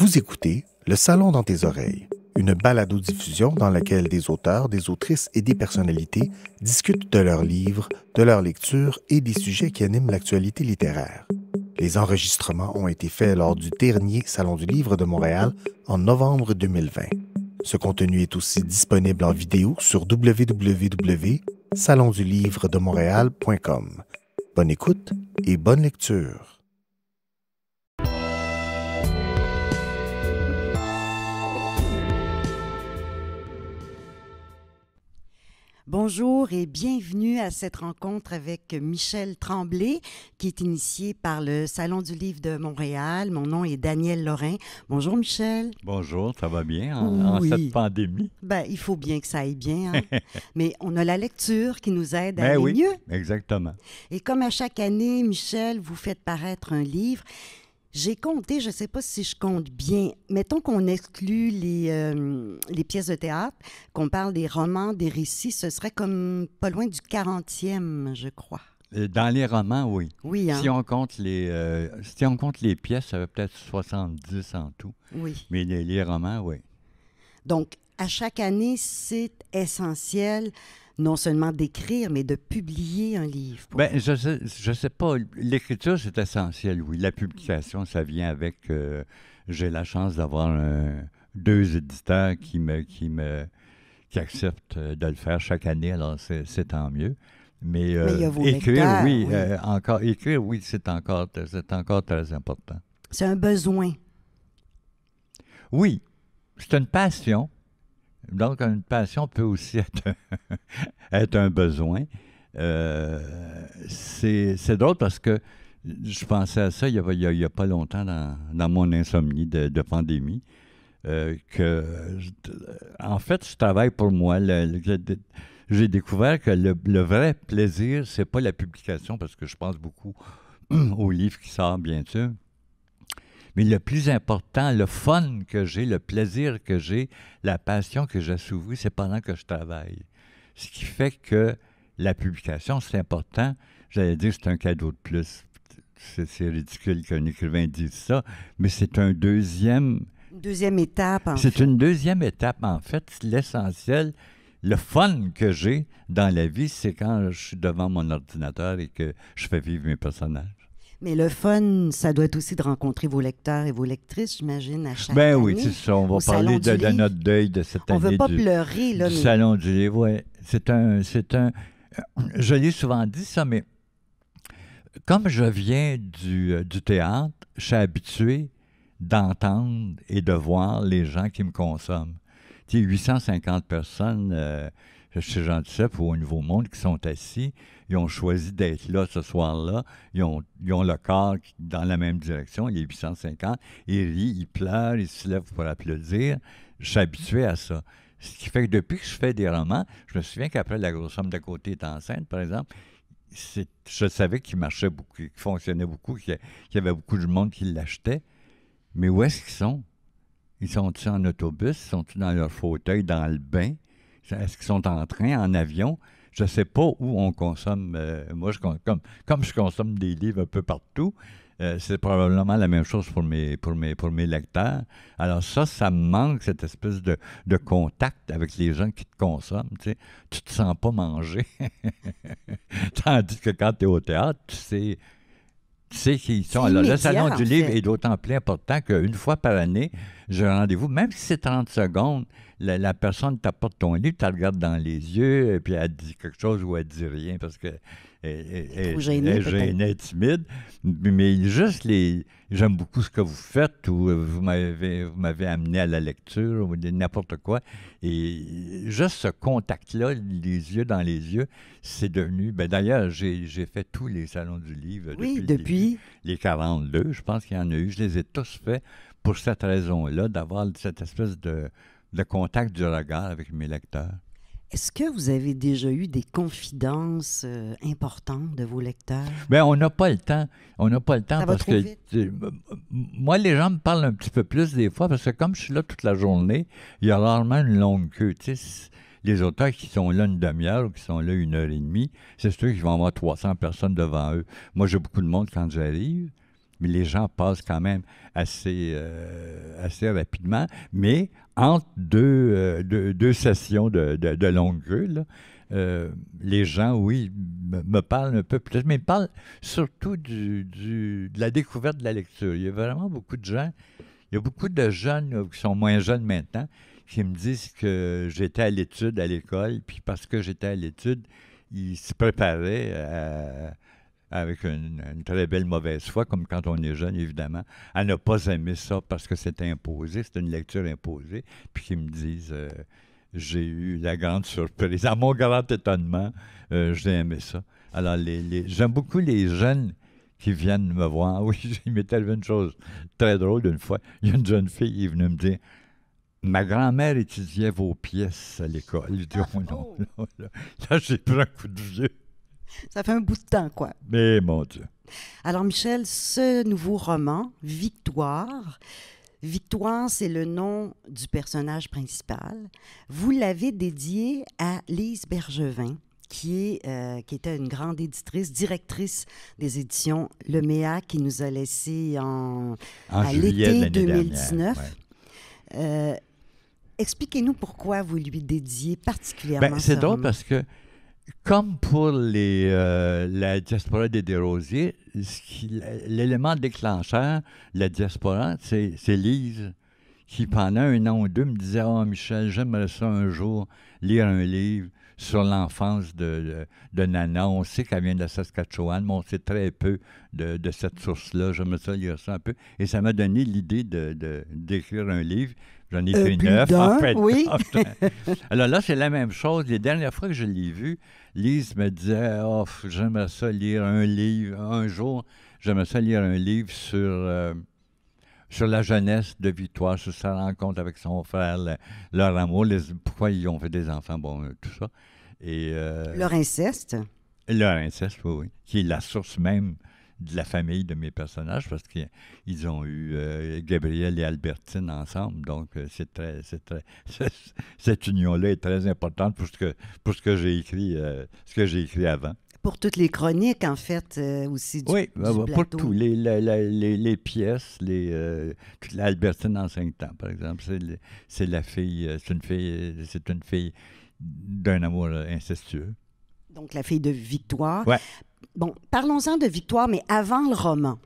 Vous écoutez Le Salon dans tes oreilles, une balado-diffusion dans laquelle des auteurs, des autrices et des personnalités discutent de leurs livres, de leurs lectures et des sujets qui animent l'actualité littéraire. Les enregistrements ont été faits lors du dernier Salon du Livre de Montréal en novembre 2020. Ce contenu est aussi disponible en vidéo sur www.salondulivredemontréal.com. Bonne écoute et bonne lecture. Bonjour et bienvenue à cette rencontre avec Michel Tremblay, qui est initié par le Salon du Livre de Montréal. Mon nom est Daniel Lorrain. Bonjour Michel. Bonjour, ça va bien en, cette pandémie? Ben, il faut bien que ça aille bien. Hein. Mais on a la lecture qui nous aide à ben aller oui, mieux. Exactement. Et comme à chaque année, Michel, vous faites paraître un livre. J'ai compté, je ne sais pas si je compte bien, mettons qu'on exclut les, euh, les pièces de théâtre, qu'on parle des romans, des récits, ce serait comme pas loin du 40e, je crois. Euh, dans les romans, oui. Oui. Hein. Si, on compte les, euh, si on compte les pièces, ça va peut-être 70 en tout. Oui. Mais les, les romans, oui. Donc, à chaque année, c'est essentiel non seulement d'écrire, mais de publier un livre? Ben, je ne sais, je sais, pas. L'écriture, c'est essentiel, oui. La publication, ça vient avec... Euh, j'ai la chance d'avoir deux éditeurs qui me... Qui me qui acceptent euh, de le faire chaque année, alors c'est tant mieux. Mais, euh, écrire, oui, encore, écrire, oui, c'est encore, encore très important. C'est un besoin. Oui, c'est une passion. Donc, une passion peut aussi être, un besoin. Euh, c'est drôle parce que je pensais à ça il n'y a, pas longtemps dans, mon insomnie de, pandémie. Euh, que en fait, je travaille pour moi. j'ai découvert que le, vrai plaisir, c'est pas la publication, parce que je pense beaucoup aux livres qui sortent, bien sûr. Mais le plus important, le fun que j'ai, le plaisir que j'ai, la passion que j'assouvis, c'est pendant que je travaille. Ce qui fait que la publication, c'est important. J'allais dire, c'est un cadeau de plus. C'est ridicule qu'un écrivain dise ça, mais c'est un deuxième. Deuxième étape. C'est une deuxième étape, en fait. L'essentiel, le fun que j'ai dans la vie, c'est quand je suis devant mon ordinateur et que je fais vivre mes personnages. Mais le fun, ça doit être aussi de rencontrer vos lecteurs et vos lectrices, j'imagine, à chaque Ben oui, c'est ça. On va parler de, notre deuil de cette année. On ne veut pas pleurer, là. Du Salon du livre, C'est un, un... Je l'ai souvent dit, ça, mais comme je viens euh, du, théâtre, je suis habitué d'entendre et de voir les gens qui me consomment. Tu sais, 850 personnes euh, chez Jean-Duceppe ou au Nouveau Monde qui sont assis, ils ont choisi d'être là ce soir-là. Ils ont, le corps dans la même direction. Il est 850. Ils rient, ils pleurent, ils se lèvent pour applaudir. Je suis habitué à ça. Ce qui fait que depuis que je fais des romans, je me souviens qu'après La grosse Somme de côté est enceinte, par exemple, je savais qu'il marchait beaucoup, qu'il fonctionnait beaucoup, qu'il y avait beaucoup de monde qui l'achetait. Mais où est-ce qu'ils sont? Ils sont-ils en autobus? Ils Sont-ils dans leur fauteuil, dans le bain? Est-ce qu'ils sont en train, en avion? je ne sais pas où on consomme. Euh, moi, je, comme, je consomme des livres un peu partout, euh, c'est probablement la même chose pour mes, lecteurs. Alors ça, ça me manque, cette espèce de, contact avec les gens qui te consomment. Tu ne te sens pas manger. Tandis que quand tu es au théâtre, tu sais tu sais qu'ils sont. Alors, le Salon du Livre est d'autant plus important qu'une fois par année, j'ai un rendez-vous, même si c'est 30 secondes, la, personne t'apporte ton livre, tu regardes dans les yeux, et puis elle dit quelque chose ou elle dit rien parce que est, est, gêné, est timide. Mais juste les. J'aime beaucoup ce que vous faites ou euh, vous m'avez, vous m'avez amené à la lecture ou n'importe quoi. Et juste ce contact-là, les yeux dans les yeux, c'est devenu. Ben D'ailleurs, j'ai, j'ai fait tous les salons du livre oui, depuis, Les, 42. Je pense qu'il y en a eu. Je les ai tous faits pour cette raison-là, d'avoir cette espèce de, de contact du regard avec mes lecteurs. Est-ce que vous avez déjà eu des confidences euh, importantes de vos lecteurs? Bien, on n'a pas le temps. On n'a pas le temps parce que moi, les gens me parlent un petit peu plus des fois parce que comme je suis là toute la journée, il y a rarement une longue queue. les auteurs qui sont là une demi-heure ou qui sont là une heure et demie, c'est sûr qu'ils vont avoir 300 personnes devant eux. Moi, j'ai beaucoup de monde quand j'arrive mais les gens passent quand même assez, euh, assez rapidement. Mais entre deux, euh, deux, sessions de, de, longue euh, les gens, oui, me, parlent un peu plus, mais ils me parlent surtout du, du, de la découverte de la lecture. Il y a vraiment beaucoup de gens, il y a beaucoup de jeunes qui sont moins jeunes maintenant, qui me disent que j'étais à l'étude à l'école, puis parce que j'étais à l'étude, ils se préparaient à avec une, très belle mauvaise foi, comme quand on est jeune, évidemment, elle n'a pas aimé ça parce que c'était imposé, c'est une lecture imposée, puis qu'ils me disent euh, j'ai eu la grande surprise. À mon grand étonnement, euh, j'ai aimé ça. Alors, les, j'aime beaucoup les jeunes qui viennent me voir. Oui, il m'est arrivé une chose très drôle une fois. Il y a une jeune fille qui est venue me dire Ma grand-mère étudiait vos pièces à l'école. Je dit oh non, là, oh! là j'ai pris un coup de vieux. Ça fait un bout de temps, quoi. Mais mon Dieu. Alors, Michel, ce nouveau roman, Victoire, Victoire, c'est le nom du personnage principal. Vous l'avez dédié à Lise Bergevin, qui, euh, qui était une grande éditrice, directrice des éditions Le qui nous a laissé en, à l'été 2019. Euh, expliquez-nous pourquoi vous lui dédiez particulièrement. Ben, c'est drôle parce que comme pour les, euh, la diaspora des Desrosiers, l'élément déclencheur de la diaspora, c'est Lise, qui pendant un an ou deux me disait Ah, oh, Michel, j'aimerais ça un jour lire un livre sur l'enfance de, de, Nana. On sait qu'elle vient de Saskatchewan, mais on sait très peu de, cette source-là. J'aimerais ça lire ça un peu. Et ça m'a donné l'idée d'écrire un livre. J'en ai euh, fait neuf, en fait. Oui. Alors là, c'est la même chose. Les dernières fois que je l'ai vu, Lise me disait Oh, j'aimerais ça lire un livre. Un jour, j'aimerais ça lire un livre sur, euh, sur la jeunesse de Victoire, sur sa rencontre avec son frère, leur amour, pourquoi ils ont fait des enfants, bon, euh, tout ça. Et, euh, leur inceste Leur inceste, oui. Qui est la source même de la famille de mes personnages parce qu'ils ont eu euh, Gabriel et Albertine ensemble. Donc, euh, c'est très, c'est très, cette union-là est très importante pour ce que, pour ce que j'ai écrit, euh, ce que j'ai écrit avant. Pour toutes les chroniques, en fait, aussi du, Oui, ah, bah, pour tous, les, les, pièces, les, l'Albertine en cinq temps, par exemple, c'est la fille, c'est une fille, c'est une fille d'un amour incestueux. Donc, la fille de Victoire. Ouais. Bon, parlons-en de Victoire, mais avant le roman.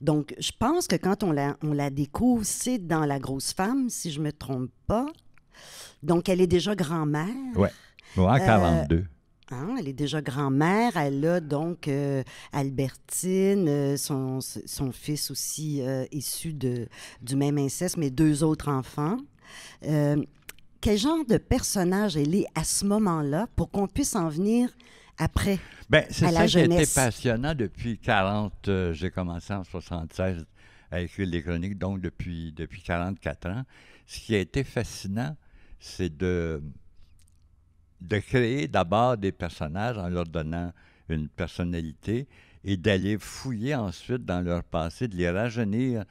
Donc, je pense que quand on la, découvre, c'est dans La Grosse Femme, si je ne me trompe pas. Donc, elle est déjà grand-mère. Oui, en 42. Euh, hein, elle est déjà grand-mère. Elle a donc euh, Albertine, euh, son, fils aussi issu de, du même inceste, mais deux autres enfants. quel genre de personnage elle est à ce moment-là pour qu'on puisse en venir après. Ben, c'est ça qui a été passionnant depuis 40, euh, j'ai commencé en 76 à écrire les chroniques, donc depuis, depuis 44 ans. Ce qui a été fascinant, c'est de, de créer d'abord des personnages en leur donnant une personnalité et d'aller fouiller ensuite dans leur passé, de les rajeunir.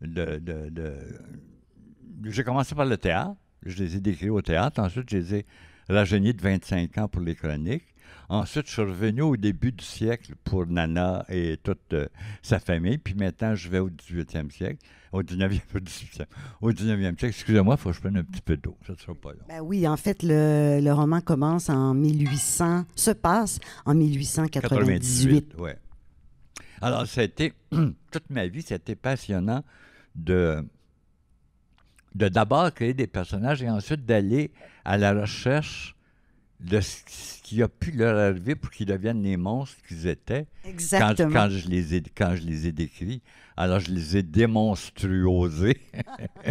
De, J'ai commencé par le théâtre, je les ai décrits au théâtre, ensuite je les ai rajeunis de 25 ans pour les chroniques. Ensuite, je suis revenu au début du siècle pour Nana et toute euh, sa famille. Puis maintenant, je vais au 18e siècle, au 19e, au 18 19e siècle. Excusez-moi, il faut que je prenne un petit peu d'eau. Ça ne sera pas long. Ben oui, en fait, le, roman commence en 1800, se passe en 1898. Alors, c'était toute ma vie, c'était passionnant de de d'abord créer des personnages et ensuite d'aller à la recherche de ce qui a pu leur arriver pour qu'ils deviennent les monstres qu'ils étaient Exactement. Quand, je les ai, quand je les ai décrits. Alors, je les ai démonstruosés.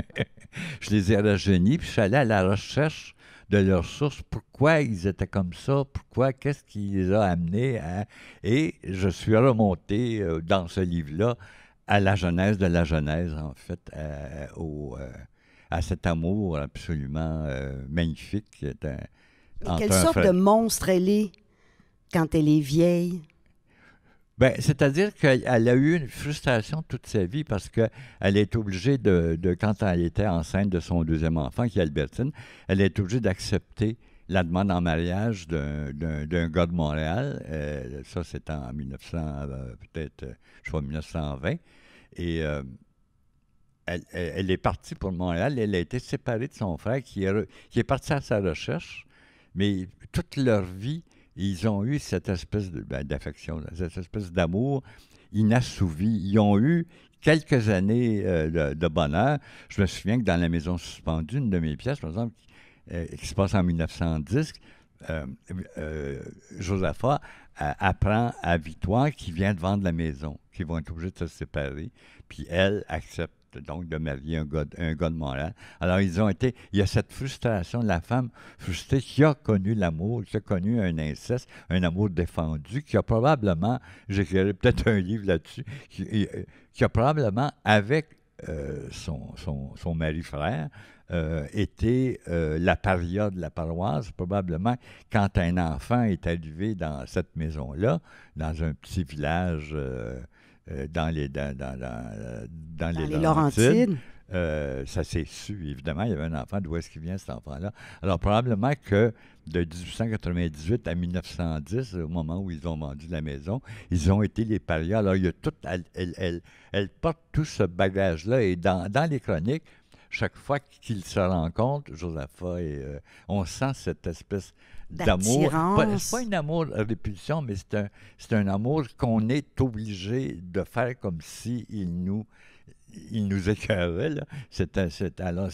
je les ai rajeunis, puis je suis allé à la recherche de leurs sources, pourquoi ils étaient comme ça, pourquoi, qu'est-ce qui les a amenés Et je suis remonté euh, dans ce livre-là à la genèse de la genèse, en fait, à, euh, au, euh, à cet amour absolument magnifique qui est un quelle sorte de monstre elle est quand elle est vieille? Ben, c'est-à-dire qu'elle a eu une frustration toute sa vie parce qu'elle est obligée de, quand elle était enceinte de son deuxième enfant, qui est Albertine, elle est obligée d'accepter la demande en mariage d'un gars de Montréal. Euh, ça, c'est en 1900, euh, peut-être, euh, je crois, 1920. Et elle, elle, est partie pour Montréal. Elle a été séparée de son frère qui est parti à sa recherche mais toute leur vie, ils ont eu cette espèce ben, d'affection, cette espèce d'amour inassouvi. Ils ont eu quelques années euh, de, bonheur. Je me souviens que dans La Maison suspendue, une de mes pièces, par exemple, euh, qui, se passe en 1910, euh, euh, apprend à Victoire qu'il vient de vendre la maison, qu'ils vont être obligés de se séparer, puis elle accepte donc de marier un gars, un de Montréal. Alors, ils ont été. Il y a cette frustration de la femme frustrée qui a connu l'amour, qui a connu un inceste, un amour défendu, qui a probablement, j'écrirai peut-être un livre là-dessus, qui, euh, a probablement, avec euh, son, mari-frère, euh, été était la paria de la paroisse, probablement quand un enfant est arrivé dans cette maison-là, dans un petit village euh, dans les, dans, dans, euh, les, Laurentides. Euh, ça s'est su, évidemment. Il y avait un enfant. D'où est-ce qu'il vient, cet enfant-là? Alors, probablement que de 1898 à 1910, au moment où ils ont vendu la maison, ils ont été les parias. Alors, il y a tout, elle, elle, porte tout ce bagage-là. Et dans, dans, les chroniques, chaque fois qu'ils se rencontrent, Josapha, et, on sent cette espèce d'amour. C'est pas, un amour-répulsion, mais c'est un, un amour qu'on est obligé de faire comme s'il si nous, il nous écœurait. C'est alors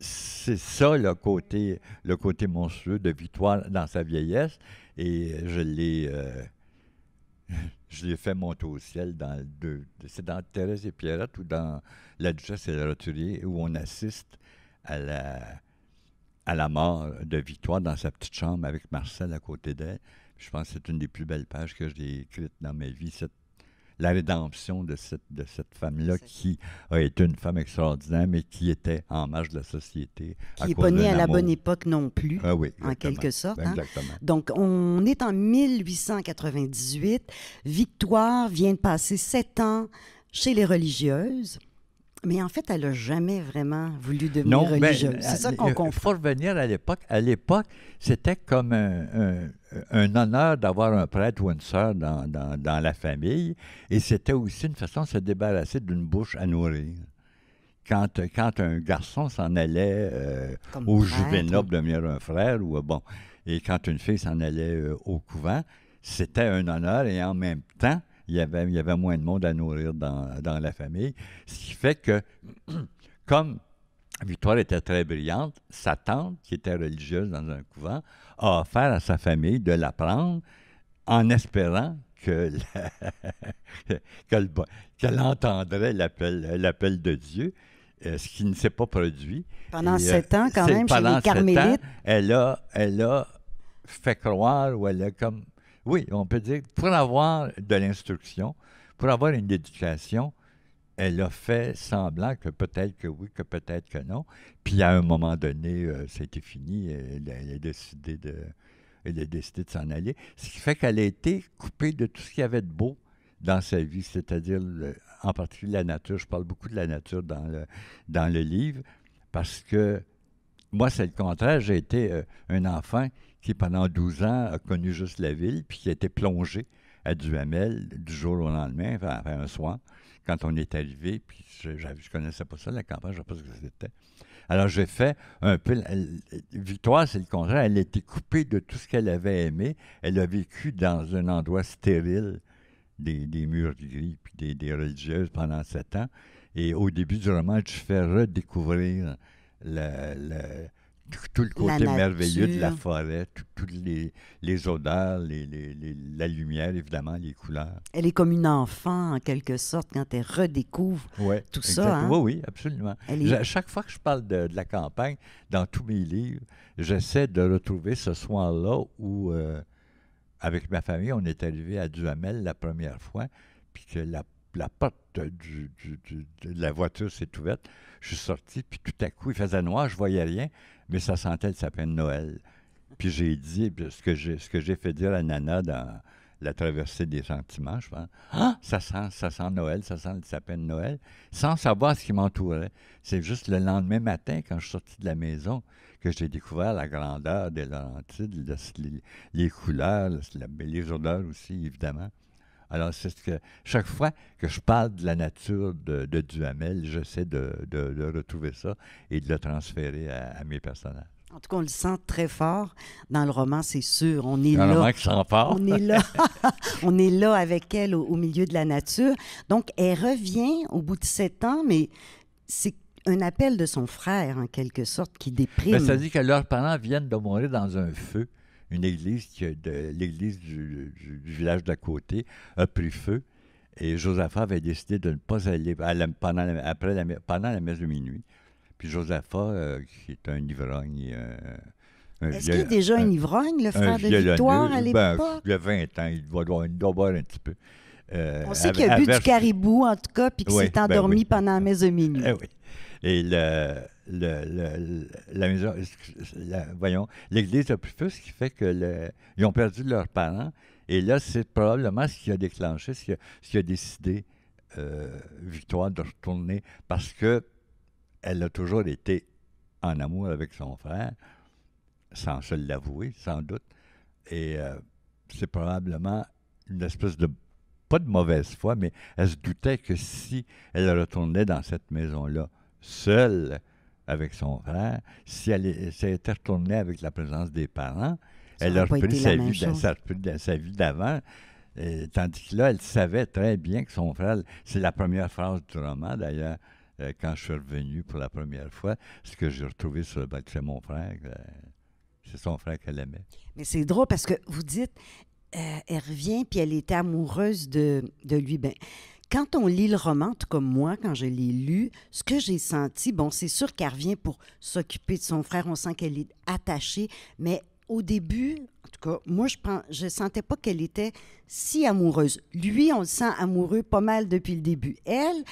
c'est ça le côté, le côté monstrueux de Victoire dans sa vieillesse. Et je l'ai, euh, je l'ai fait monter au ciel dans deux. C'est dans Thérèse et Pierrette ou dans La Duchesse et le Roturier où on assiste à la, à la mort de Victoire dans sa petite chambre avec Marcel à côté d'elle. Je pense que c'est une des plus belles pages que j'ai écrites dans ma vie, la rédemption de cette, de cette femme-là qui a été une femme extraordinaire, mais qui était en marge de la société. Qui n'est pas née à la bonne époque non plus, ah en quelque sorte. Hein. Donc, on est en 1898. Victoire vient de passer sept ans chez les religieuses. Mais en fait, elle n'a jamais vraiment voulu devenir ben, religieuse. c'est ça qu'on Il revenir à l'époque. À l'époque, c'était comme un, honneur d'avoir un prêtre ou une sœur dans, la famille. Et c'était aussi une façon de se débarrasser d'une bouche à nourrir. Quand, quand un garçon s'en allait euh, au au pour devenir un frère, ou euh, bon, et quand une fille s'en allait euh, au couvent, c'était un honneur et en même temps, il y avait, il y avait moins de monde à nourrir dans, la famille. Ce qui fait que, comme Victoire était très brillante, sa tante, qui était religieuse dans un couvent, a offert à sa famille de la prendre en espérant que, qu'elle entendrait l'appel de Dieu, euh, ce qui ne s'est pas produit. Pendant euh, sept ans, quand même, chez les carmélites. elle, a, elle a fait croire ou elle a comme oui, on peut dire, pour avoir de l'instruction, pour avoir une éducation, elle a fait semblant que peut-être que oui, que peut-être que non. Puis à un moment donné, c'était euh, fini. Elle, elle, a décidé de, elle a décidé de s'en aller. Ce qui fait qu'elle a été coupée de tout ce qu'il y avait de beau dans sa vie, c'est-à-dire en particulier la nature. Je parle beaucoup de la nature dans le, dans le livre parce que moi, c'est le contraire. J'ai été euh, un enfant qui, pendant 12 ans, a connu juste la ville, puis qui a été plongé à Duhamel du jour au lendemain, enfin, un soir, quand on est arrivé, puis je ne connaissais pas ça, la campagne, je ne sais pas ce que c'était. Alors, j'ai fait un peu. Victoire, c'est le contraire. Elle était coupée de tout ce qu'elle avait aimé. Elle a vécu dans un endroit stérile des, des murs gris puis des, religieuses pendant sept ans. Et au début du roman, je fais redécouvrir le tout, le côté merveilleux de la forêt, toutes les, odeurs, les, la lumière, évidemment, les couleurs. Elle est comme une enfant, en quelque sorte, quand elle redécouvre tout ça. Hein? Oui, oui, absolument. À chaque fois que je parle de, la campagne, dans tous mes livres, j'essaie de retrouver ce soir-là où, euh, avec ma famille, on est arrivé à Duhamel la première fois, puis que la porte de la voiture s'est ouverte. Je suis sorti, puis tout à coup, il faisait noir, je voyais rien mais ça sentait le sapin de Noël. Puis j'ai dit, ce que j'ai, ce que j'ai fait dire à Nana dans la traversée des sentiments, je pense, ah, ça sent, ça sent Noël, ça sent le sapin de Noël, sans savoir ce qui m'entourait. C'est juste le lendemain matin, quand je suis sorti de la maison, que j'ai découvert la grandeur des Laurentides, les, couleurs, les odeurs aussi, évidemment. Alors, c'est que chaque fois que je parle de la nature de, Duhamel, j'essaie de, de, retrouver ça et de le transférer à, mes personnages. En tout cas, on le sent très fort dans le roman, c'est sûr. On est là. Le roman qui On est là. on est là avec elle au, milieu de la nature. Donc, elle revient au bout de sept ans, mais c'est un appel de son frère, en quelque sorte, qui déprime. ça ben, dit que leurs parents viennent de mourir dans un feu une église, qui, de, l'église du, village d'à côté, a pris feu. Et Josaphat avait décidé de ne pas aller pendant, la, après pendant la messe de minuit. Puis Josaphat, euh, qui est un ivrogne. Euh, Est-ce qu'il est déjà un, ivrogne, le frère de Victoire, à ben, l'époque? il a 20 ans, il doit, doit, boire un petit peu. Euh, On sait qu'il a bu du caribou, en tout cas, puis qu'il s'est ben endormi pendant la messe de minuit. Eh oui. Et le, la maison, voyons, l'Église a plus fait, ce qui fait que ont perdu leurs parents. Et là, c'est probablement ce qui a déclenché, ce qui a, décidé euh, Victoire de retourner parce que elle a toujours été en amour avec son frère, sans se l'avouer, sans doute. Et euh, c'est probablement une espèce de pas de mauvaise foi, mais elle se doutait que si elle retournait dans cette maison-là seule, avec son frère, si elle s'était retournée avec la présence des parents, elle aurait repris sa vie, d'avant. tandis que là, elle savait très bien que son frère, c'est la première phrase du roman d'ailleurs, euh, quand je suis revenu pour la première fois, ce que j'ai retrouvé sur le bac, c'est mon frère, euh, c'est son frère qu'elle aimait. Mais c'est drôle parce que vous dites, euh, elle revient puis elle était amoureuse de, de lui. Ben, quand on lit le roman, comme moi, quand je l'ai lu, ce que j'ai senti, bon, c'est sûr qu'elle revient pour s'occuper de son frère. On sent qu'elle est attachée, mais au début, en tout cas, moi, je ne je sentais pas qu'elle était si amoureuse. Lui, on le sent amoureux pas mal depuis le début. Elle,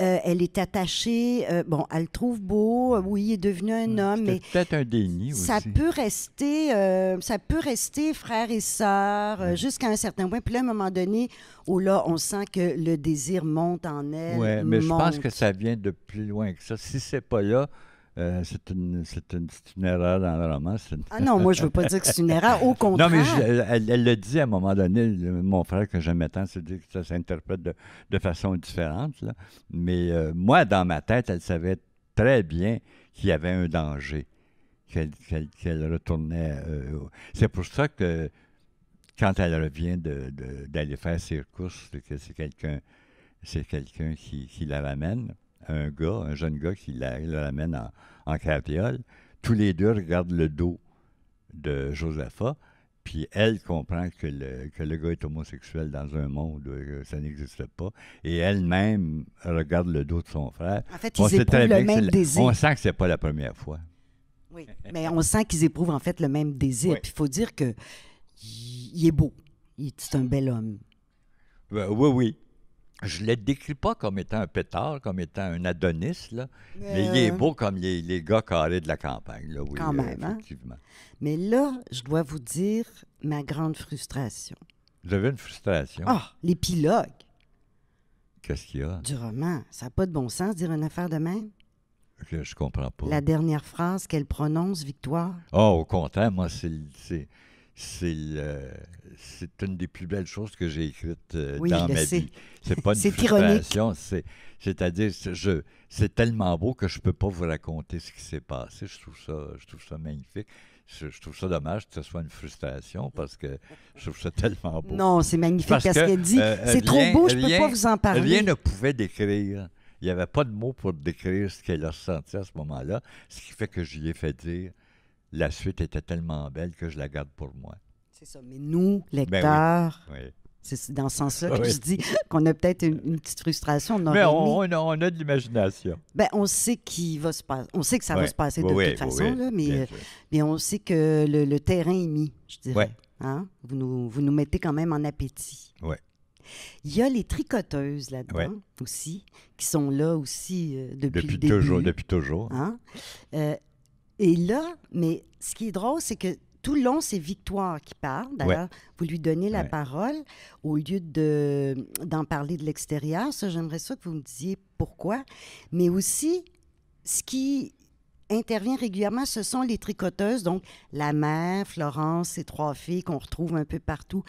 euh, elle est attachée. Euh, bon, elle le trouve beau. Euh, oui, est devenu un homme. peut-être un déni aussi. Ça peut rester, ça peut rester frère et sœur jusqu'à un certain point. Puis là, à un moment donné, où oh là, on sent que le désir monte en elle. Oui, mais je pense que ça vient de plus loin que ça. Si c'est pas là, euh, c'est une, c'est une, erreur dans le roman. Ah non, moi, je ne veux pas dire que c'est une erreur. Au contraire. Non, mais elle, le dit à un moment donné, mon frère que j'aimais tant, c'est dire que ça s'interprète de, de, façon différente. Là. Mais euh, moi, dans ma tête, elle savait très bien qu'il y avait un danger, qu'elle qu'elle retournait. Euh, c'est pour ça que quand elle revient d'aller de, d'aller faire ses courses, que c'est quelqu'un quelqu'un qui la ramène un gars, un jeune gars qui la, ramène en, en Tous les deux regardent le dos de Josepha, puis elle comprend que le, que le gars est homosexuel dans un monde où euh, ça n'existe pas, et elle-même regarde le dos de son frère. En fait, on éprouvent le même désir. On sent que c'est pas la première fois. Oui, mais on sent qu'ils éprouvent en fait le même désir. Puis il faut dire que il est beau. Il, c'est un bel homme. Ben, oui, oui je ne le décris pas comme étant un pétard, comme étant un Adonis, là, mais, il est euh. beau comme les, les, gars carrés de la campagne. Là, quand même, hein? effectivement. Mais là, je dois vous dire ma grande frustration. Vous avez une frustration? Ah, l'épilogue. Qu'est-ce qu'il y a? Du roman. Ça n'a pas de bon sens dire une affaire de même. Je, ne comprends pas. La dernière phrase qu'elle prononce, Victoire. Oh, au contraire, moi, c'est c'est une des plus belles choses que j'ai écrites euh, dans ma vie. C'est pas une frustration, c'est-à-dire c'est tellement beau que je peux pas vous raconter ce qui s'est passé. Je trouve ça je trouve ça magnifique. Je, trouve ça dommage que ce soit une frustration parce que je trouve ça tellement beau. Non, c'est magnifique parce, qu'elle dit euh, c'est trop beau, je ne peux pas vous en parler. Rien ne pouvait décrire. Il n'y avait pas de mots pour décrire ce qu'elle a ressenti à ce moment-là, ce qui fait que j'y ai fait dire la suite était tellement belle que je la garde pour moi. C'est ça. Mais nous, ben lecteurs, c'est dans ce sens-là que je dis qu'on a peut-être une, petite frustration. On Mais on, a, de l'imagination. Ben, on sait qui va se On sait que ça va se passer de toute façon, là, mais, euh, mais on sait que le, terrain est mis, je dirais. Hein? Vous, nous, vous nous mettez quand même en appétit. Ouais. Il y a les tricoteuses là-dedans aussi, qui sont là aussi euh, depuis, depuis le Toujours, depuis toujours. Hein. Euh, et là, mais ce qui est drôle, c'est que tout le long, c'est Victoire qui parle. D'ailleurs, vous lui donnez la parole au lieu de, euh, d'en parler de l'extérieur. Ça, j'aimerais ça que vous me disiez pourquoi. Mais aussi, ce qui intervient régulièrement, ce sont les tricoteuses, donc la mère, Florence, ses trois filles qu'on retrouve un peu partout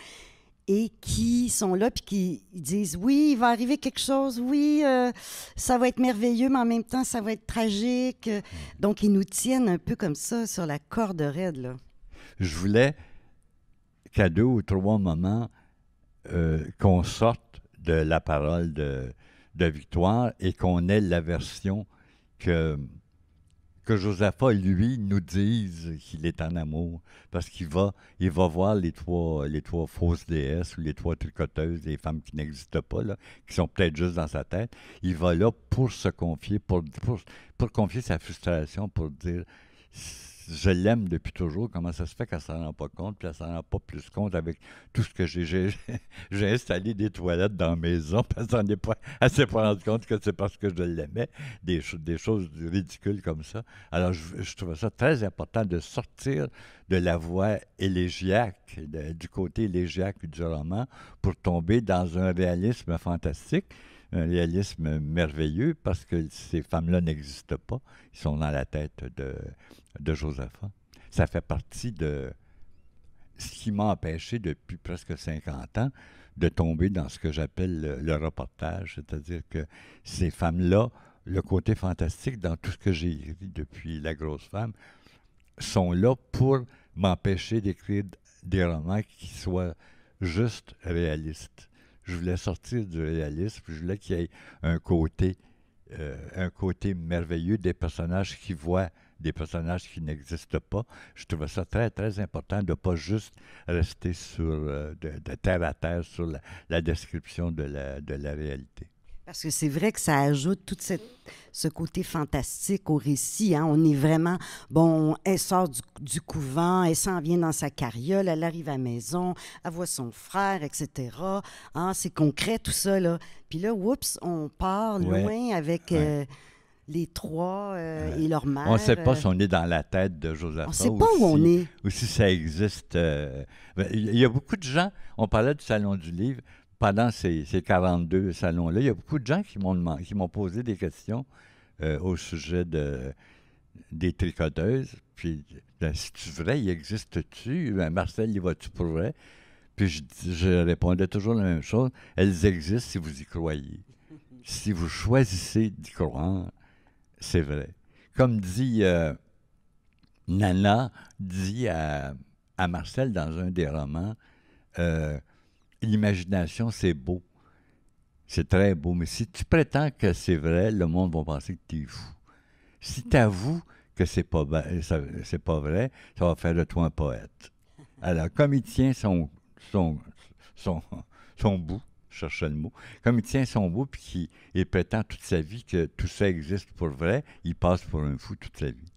et qui sont là puis qui disent oui, il va arriver quelque chose, oui, euh, ça va être merveilleux, mais en même temps, ça va être tragique. Donc, ils nous tiennent un peu comme ça sur la corde raide. Là. Je voulais qu'à deux ou trois moments, euh, qu'on sorte de la parole de, de Victoire et qu'on ait la version que que Josapha, lui, nous dise qu'il est en amour, parce qu'il va, il va voir les trois, les trois fausses déesses ou les trois tricoteuses, les femmes qui n'existent pas, là, qui sont peut-être juste dans sa tête. Il va là pour se confier, pour, pour confier sa frustration, pour dire je l'aime depuis toujours. Comment ça se fait qu'elle ne s'en rend pas compte, puis elle s'en rend pas plus compte avec tout ce que j'ai. J'ai installé des toilettes dans la maison, parce qu'elle ne s'est pas rendue compte que c'est parce que je l'aimais, des, des choses ridicules comme ça. Alors, je, trouve ça très important de sortir de la voie élégiaque, du côté élégiaque du roman, pour tomber dans un réalisme fantastique un réalisme merveilleux parce que ces femmes-là n'existent pas. Ils sont dans la tête de, de Ça fait partie de ce qui m'a empêché depuis presque 50 ans de tomber dans ce que j'appelle le, le reportage, c'est-à-dire que ces femmes-là, le côté fantastique dans tout ce que j'ai écrit depuis La grosse femme, sont là pour m'empêcher d'écrire des romans qui soient juste réalistes je voulais sortir du réalisme, je voulais qu'il y ait un côté, euh, un côté merveilleux des personnages qui voient des personnages qui n'existent pas. Je trouvais ça très, très important de ne pas juste rester sur, euh, de, terre à terre sur la, la description de la, de la réalité. Parce que c'est vrai que ça ajoute tout ce côté fantastique au récit. Hein. On est vraiment, bon, elle sort du, couvent, elle s'en vient dans sa carriole, elle arrive à la maison, elle voit son frère, etc. Hein. C'est concret tout ça, là. Puis là, oups, on part loin avec... Euh, les trois euh, et leur mère. On ne sait pas si on est dans la tête de Joseph. On ne sait pas où on est. Ou si ça existe. Euh. Ben, il y a beaucoup de gens, on parlait du Salon du Livre, pendant ces, 42 salons-là, il y a beaucoup de gens qui m'ont demandé, qui m'ont posé des questions euh, au sujet de, des tricoteuses. Puis, ben, si tu vrai, il existe-tu? Ben, Marcel, il va-tu pour vrai? Puis je, répondais toujours la même chose. Elles existent si vous y croyez. Si vous choisissez d'y croire, c'est vrai. Comme dit euh, Nana, dit à, Marcel dans un des romans, euh, l'imagination, c'est beau. C'est très beau. Mais si tu prétends que c'est vrai, le monde va penser que tu es fou. Si tu avoues que c'est pas, c'est pas vrai, ça va faire de toi un poète. Alors, comme il tient son, son, son, son bout, je le mot, comme il tient son bout puis qu'il prétend toute sa vie que tout ça existe pour vrai, il passe pour un fou toute sa vie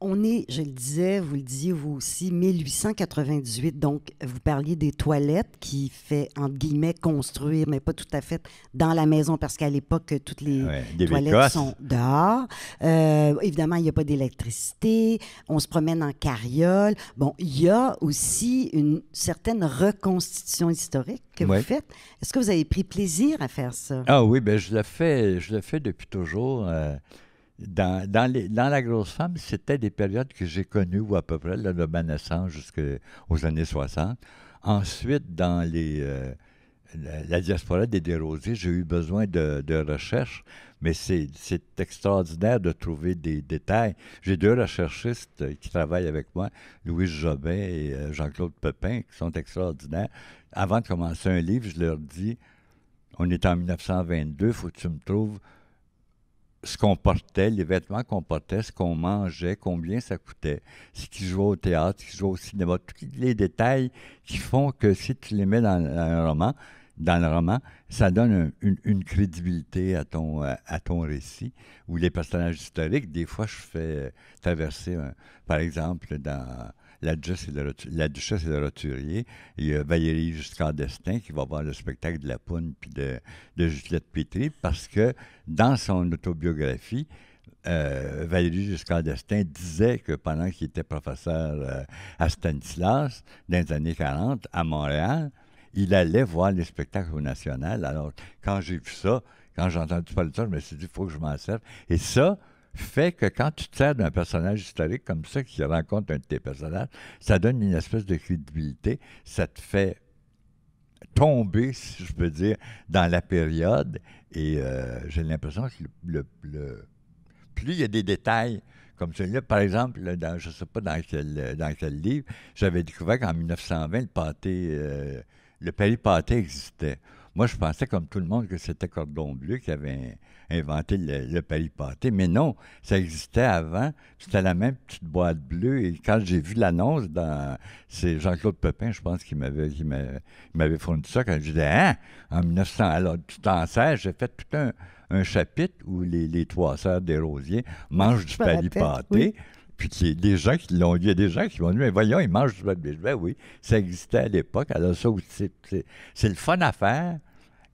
on est, je le disais, vous le disiez vous aussi, 1898. Donc, vous parliez des toilettes qui fait, entre guillemets, construire, mais pas tout à fait dans la maison, parce qu'à l'époque, toutes les toilettes sont dehors. Euh, évidemment, il n'y a pas d'électricité. On se promène en carriole. Bon, il y a aussi une certaine reconstitution historique que vous faites. Est-ce que vous avez pris plaisir à faire ça? Ah oui, bien, je le fais, je depuis toujours. Euh, dans, La Grosse Femme, c'était des périodes que j'ai connues, ou à peu près, de ma naissance jusqu'aux années 60. Ensuite, dans euh, la diaspora des dérosés, j'ai eu besoin de, de recherches, mais c'est extraordinaire de trouver des détails. J'ai deux recherchistes qui travaillent avec moi, Louis Jobin et euh, Jean-Claude Pepin, qui sont extraordinaires. Avant de commencer un livre, je leur dis on est en 1922, faut que tu me trouves ce qu'on portait, les vêtements qu'on portait, ce qu'on mangeait, combien ça coûtait, ce qui jouait au théâtre, ce qui jouait au cinéma, tous les détails qui font que si tu les mets dans, un roman, dans le roman, ça donne une, crédibilité à ton, euh, à, ton récit. Ou les personnages historiques, des fois, je fais euh, traverser, par exemple, dans la duchesse et le, roturier. Il y a Valérie Giscard d'Estaing qui va voir le spectacle de la Poune puis de, Juliette Pétri parce que dans son autobiographie, euh, Valérie Giscard d'Estaing disait que pendant qu'il était professeur euh, à Stanislas, dans les années 40, à Montréal, il allait voir les spectacles au National. Alors, quand j'ai vu ça, quand j'ai entendu parler de ça, je me suis dit, il faut que je m'en serve. Et ça, fait que quand tu te d'un personnage historique comme ça, qui rencontre un de tes personnages, ça donne une espèce de crédibilité, ça te fait tomber, si je peux dire, dans la période. Et euh, j'ai l'impression que le, plus il y a des détails comme celui-là, par exemple, dans, je ne sais pas dans quel, livre, j'avais découvert qu'en 1920, le pâté, euh, le existait. Moi, je pensais comme tout le monde que c'était Cordon Bleu qui avait inventé le, le mais non, ça existait avant. C'était la même petite boîte bleue. Et quand j'ai vu l'annonce, dans... c'est Jean-Claude Pepin, je pense, qui m'avait, fourni ça. Quand je disais, hein, en 1900, alors tu t'en sers, j'ai fait tout un, chapitre où les, trois sœurs des Rosiers mangent du paris puis il y a des gens qui l'ont dit, il y a des gens qui m'ont dit, mais voyons, ils mangent du de Ben oui, ça existait à l'époque. Alors ça aussi, c'est le fun à faire.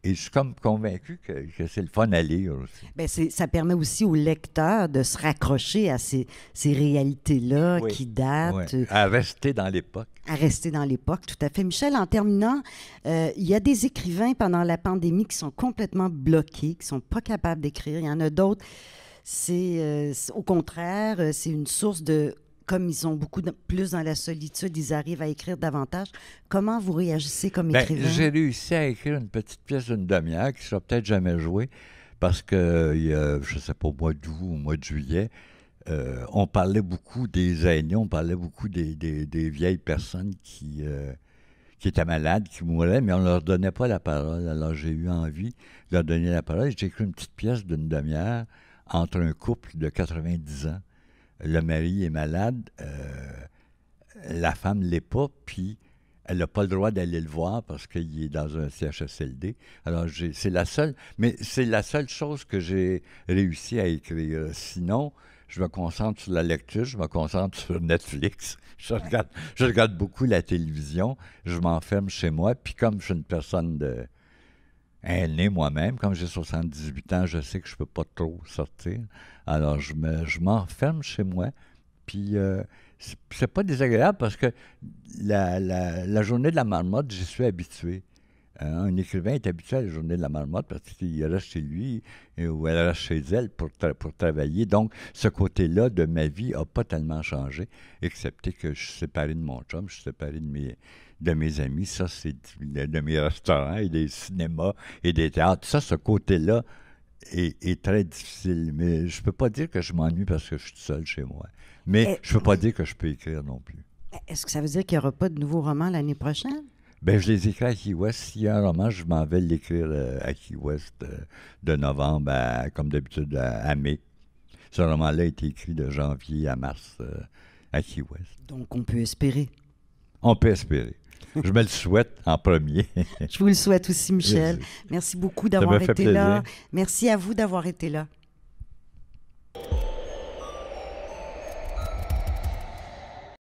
Et je suis comme convaincu que, c'est le fun à lire aussi. Bien, ça permet aussi au lecteur de se raccrocher à ces, réalités-là qui datent. À rester dans l'époque. À rester dans l'époque, tout à fait. Michel, en terminant, euh, il y a des écrivains pendant la pandémie qui sont complètement bloqués, qui ne sont pas capables d'écrire. Il y en a d'autres euh, c'est au contraire, euh, c'est une source de comme ils sont beaucoup plus dans la solitude, ils arrivent à écrire davantage. Comment vous réagissez comme ben, écrivain? J'ai réussi à écrire une petite pièce d'une demi-heure qui sera peut-être jamais jouée parce que, euh, il y a, je ne sais pas, au mois d'août ou au mois de juillet, on parlait beaucoup des aînés, on parlait beaucoup des, vieilles personnes qui, qui étaient malades, qui mouraient, mais on ne leur donnait pas la parole. Alors j'ai eu envie de leur donner la parole. et J'ai écrit une petite pièce d'une demi-heure entre un couple de 90 ans, le mari est malade, euh, la femme ne l'est pas, puis elle n'a pas le droit d'aller le voir parce qu'il est dans un CHSLD. Alors, c'est la seule, mais c'est la seule chose que j'ai réussi à écrire. Sinon, je me concentre sur la lecture, je me concentre sur Netflix, je regarde beaucoup la télévision, je m'enferme chez moi, puis comme je suis une personne de, elle est moi-même, comme j'ai 78 ans, je sais que je ne peux pas trop sortir. Alors, je m'enferme je chez moi. Puis, euh, c'est pas désagréable parce que la, la journée de la marmotte, j'y suis habitué. Euh, un écrivain est habitué à la journée de la marmotte parce qu'il reste chez lui ou elle reste chez elle pour, pour travailler. Donc, ce côté-là de ma vie n'a pas tellement changé, excepté que je suis séparé de mon chum, je suis séparé de mes, de mes amis, ça, c'est de, mes restaurants et des cinémas et des théâtres. Ça, ce côté-là est, très difficile. Mais je ne peux pas dire que je m'ennuie parce que je suis seul chez moi. Mais eh, je ne peux pas dire que je peux écrire non plus. Eh, est-ce que ça veut dire qu'il n'y aura pas de nouveaux romans l'année prochaine? Ben, je les écris à Key West. S'il y a un roman, je m'en vais l'écrire euh, à Key West euh, de novembre, à, comme d'habitude, à, mai. Ce roman-là a été écrit de janvier à mars euh, à Key West. Donc, on peut espérer. On peut espérer. Je me le souhaite en premier. je vous le souhaite aussi, Michel. Merci, beaucoup d'avoir été là. Merci à vous d'avoir été là.